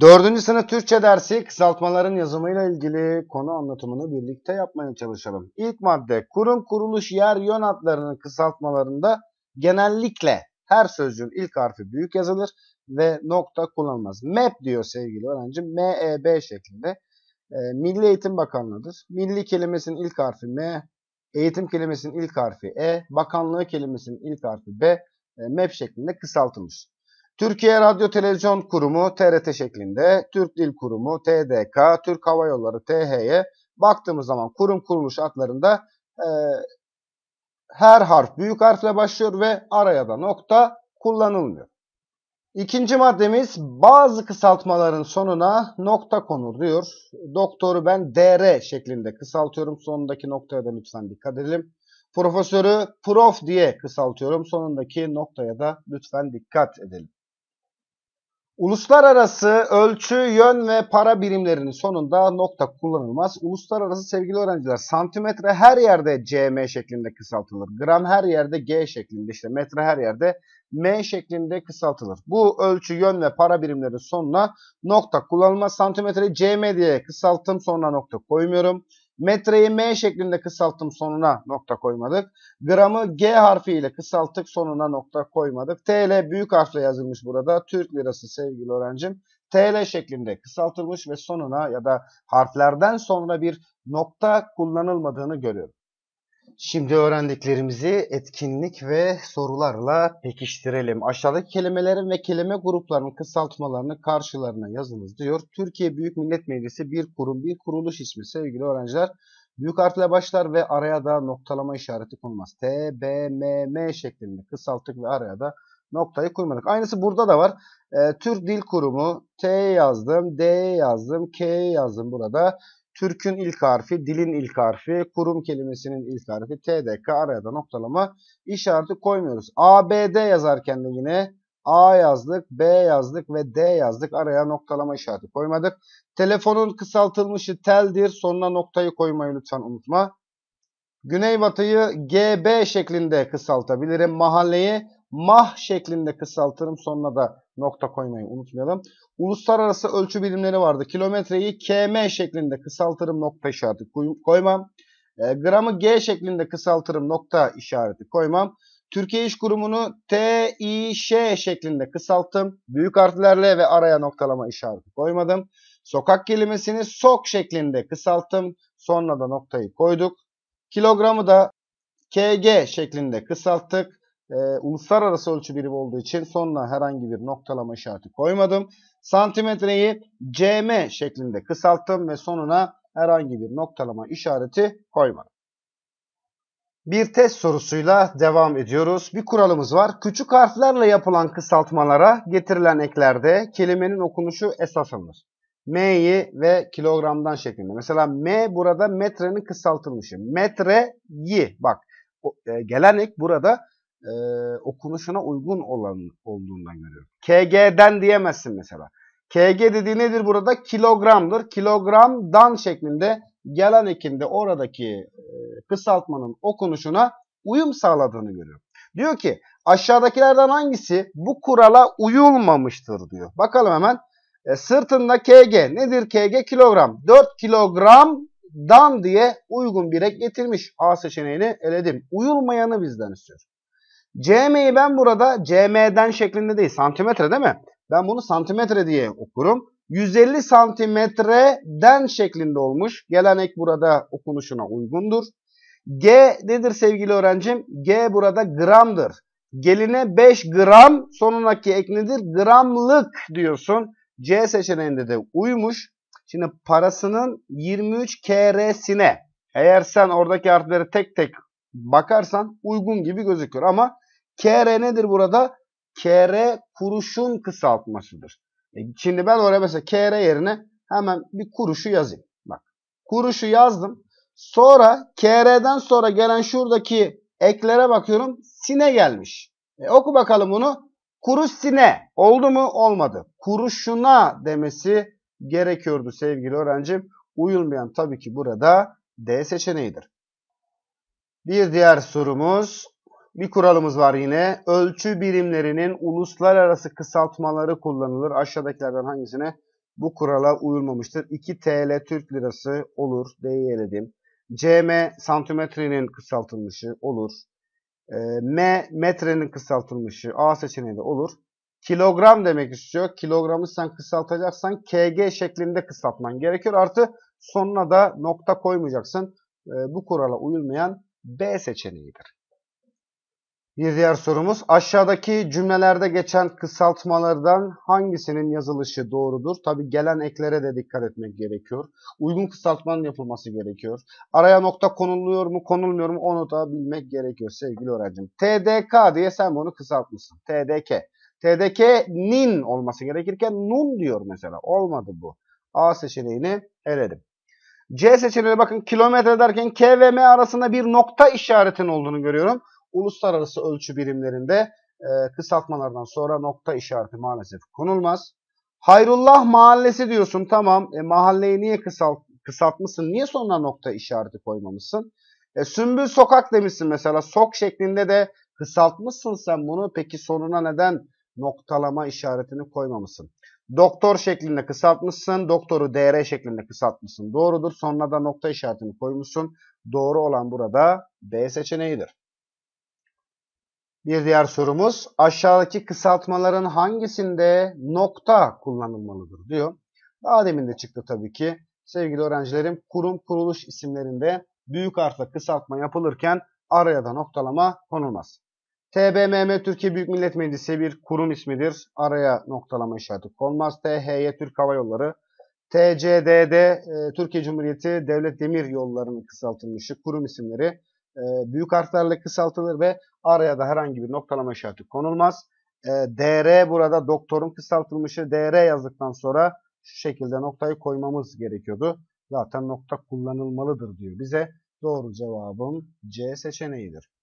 Dördüncü sınıf Türkçe dersi kısaltmaların yazımıyla ilgili konu anlatımını birlikte yapmaya çalışalım. İlk madde kurum kuruluş yer yön adlarının kısaltmalarında genellikle her sözcüğün ilk harfi büyük yazılır ve nokta kullanılmaz. MEP diyor sevgili öğrenci M-E-B şeklinde. E, Milli Eğitim Bakanlığı'dır. Milli kelimesinin ilk harfi M, eğitim kelimesinin ilk harfi E, bakanlığı kelimesinin ilk harfi B, e, MEP şeklinde kısaltılmış. Türkiye Radyo Televizyon Kurumu TRT şeklinde, Türk Dil Kurumu TDK, Türk Hava Yolları THY baktığımız zaman kurum kuruluş adlarında e, her harf büyük harfle başlıyor ve araya da nokta kullanılmıyor. İkinci maddemiz bazı kısaltmaların sonuna nokta konur diyor. Doktoru ben DR şeklinde kısaltıyorum. Sonundaki noktaya da lütfen dikkat edelim. Profesörü prof diye kısaltıyorum. Sonundaki noktaya da lütfen dikkat edelim. Uluslararası ölçü, yön ve para birimlerinin sonunda nokta kullanılmaz. Uluslararası sevgili öğrenciler santimetre her yerde cm şeklinde kısaltılır. Gram her yerde g şeklinde işte metre her yerde m şeklinde kısaltılır. Bu ölçü, yön ve para birimlerinin sonuna nokta kullanılmaz. Santimetre cm diye kısalttım sonra nokta koymuyorum. Metreyi m şeklinde kısalttım sonuna nokta koymadık. Gramı g harfiyle kısalttık sonuna nokta koymadık. TL büyük harfle yazılmış burada. Türk lirası sevgili öğrencim. TL şeklinde kısaltılmış ve sonuna ya da harflerden sonra bir nokta kullanılmadığını görüyorum. Şimdi öğrendiklerimizi etkinlik ve sorularla pekiştirelim. Aşağıdaki kelimelerin ve kelime gruplarının kısaltmalarını karşılarına yazınız diyor. Türkiye Büyük Millet Meclisi bir kurum, bir kuruluş ismi sevgili öğrenciler. Büyük harfle başlar ve araya da noktalama işareti konulmaz. T, B, M, M şeklinde kısalttık ve araya da noktayı koymadık. Aynısı burada da var. E, Türk Dil Kurumu T yazdım, D yazdım, K yazdım burada. Türk'ün ilk harfi, dilin ilk harfi, kurum kelimesinin ilk harfi, TDK araya da noktalama işareti koymuyoruz. ABD yazarken de yine A yazdık, B yazdık ve D yazdık. Araya noktalama işareti koymadık. Telefonun kısaltılmışı teldir. Sonuna noktayı koymayı lütfen unutma. Güneybatı'yı GB şeklinde kısaltabilirim. Mahalleyi MAH şeklinde kısaltırım. Sonuna da nokta koymayı unutmayalım. Uluslararası ölçü bilimleri vardı. Kilometreyi km şeklinde kısaltırım nokta işareti koymam. E, gramı g şeklinde kısaltırım nokta işareti koymam. Türkiye İş Kurumu'nu TİŞ şeklinde kısalttım. Büyük harflerle ve araya noktalama işareti koymadım. Sokak kelimesini sok şeklinde kısalttım. Sonra da noktayı koyduk. Kilogramı da KG şeklinde kısalttık e, uluslararası ölçü birimi olduğu için sonuna herhangi bir noktalama işareti koymadım. Santimetreyi cm şeklinde kısalttım ve sonuna herhangi bir noktalama işareti koymadım. Bir test sorusuyla devam ediyoruz. Bir kuralımız var. Küçük harflerle yapılan kısaltmalara getirilen eklerde kelimenin okunuşu esas alınır. M'yi ve kilogramdan şeklinde. Mesela M burada metrenin kısaltılmışı. Metre Metreyi bak e, gelen ek burada e, okunuşuna uygun olan olduğundan görüyorum. KG'den diyemezsin mesela. KG dediği nedir burada? Kilogramdır. Kilogramdan şeklinde gelen ekinde oradaki e, kısaltmanın okunuşuna uyum sağladığını görüyorum. Diyor ki aşağıdakilerden hangisi bu kurala uyulmamıştır diyor. Bakalım hemen. E, sırtında KG. Nedir KG? Kilogram. 4 kilogram kilogramdan diye uygun bir ek getirmiş. A seçeneğini eledim. Uyulmayanı bizden istiyor. CM'yi ben burada CM'den şeklinde değil santimetre değil mi? Ben bunu santimetre diye okurum. 150 santimetreden şeklinde olmuş. gelenek burada okunuşuna uygundur. G nedir sevgili öğrencim? G burada gramdır. Geline 5 gram sonundaki ek nedir? Gramlık diyorsun. C seçeneğinde de uymuş. Şimdi parasının 23 kr'sine. eğer sen oradaki harfleri tek tek bakarsan uygun gibi gözükür ama KR nedir burada? KR kuruşun kısaltmasıdır. E şimdi ben oraya mesela KR yerine hemen bir kuruşu yazayım. Bak kuruşu yazdım. Sonra KR'den sonra gelen şuradaki eklere bakıyorum. Sine gelmiş. E, oku bakalım bunu. Kuruş sine oldu mu? Olmadı. Kuruşuna demesi gerekiyordu sevgili öğrencim. Uyulmayan tabii ki burada D seçeneğidir. Bir diğer sorumuz bir kuralımız var yine. Ölçü birimlerinin uluslararası kısaltmaları kullanılır. Aşağıdakilerden hangisine bu kurala uyulmamıştır? 2 TL Türk lirası olur. diyelim. CM santimetrenin kısaltılmışı olur. E, M metrenin kısaltılmışı A seçeneği de olur. Kilogram demek istiyor. Kilogramı sen kısaltacaksan KG şeklinde kısaltman gerekiyor. Artı sonuna da nokta koymayacaksın. E, bu kurala uyulmayan B seçeneğidir. Bir diğer sorumuz aşağıdaki cümlelerde geçen kısaltmalardan hangisinin yazılışı doğrudur? Tabi gelen eklere de dikkat etmek gerekiyor. Uygun kısaltmanın yapılması gerekiyor. Araya nokta konuluyor mu konulmuyor mu onu da bilmek gerekiyor sevgili öğrencim. TDK diye sen bunu kısaltmışsın. TDK. TDK nin olması gerekirken nun diyor mesela. Olmadı bu. A seçeneğini eledim. C seçeneğine bakın kilometre derken K ve M arasında bir nokta işaretin olduğunu görüyorum uluslararası ölçü birimlerinde e, kısaltmalardan sonra nokta işareti maalesef konulmaz. Hayrullah mahallesi diyorsun tamam e, mahalleyi niye kısalt, kısaltmışsın niye sonuna nokta işareti koymamışsın? E, sümbül sokak demişsin mesela sok şeklinde de kısaltmışsın sen bunu peki sonuna neden noktalama işaretini koymamışsın? Doktor şeklinde kısaltmışsın. Doktoru DR şeklinde kısaltmışsın. Doğrudur. Sonuna da nokta işaretini koymuşsun. Doğru olan burada B seçeneğidir. Bir diğer sorumuz aşağıdaki kısaltmaların hangisinde nokta kullanılmalıdır diyor. Daha demin de çıktı tabii ki. Sevgili öğrencilerim kurum kuruluş isimlerinde büyük harfle kısaltma yapılırken araya da noktalama konulmaz. TBMM Türkiye Büyük Millet Meclisi bir kurum ismidir. Araya noktalama işareti konmaz. THY Türk Hava Yolları, TCDD e, Türkiye Cumhuriyeti Devlet Demir Yolları'nın kısaltılmışı kurum isimleri. Ee, büyük harflerle kısaltılır ve araya da herhangi bir noktalama işareti konulmaz. Ee, DR burada doktorun kısaltılmışı DR yazdıktan sonra şu şekilde noktayı koymamız gerekiyordu. Zaten nokta kullanılmalıdır diyor bize. Doğru cevabım C seçeneğidir.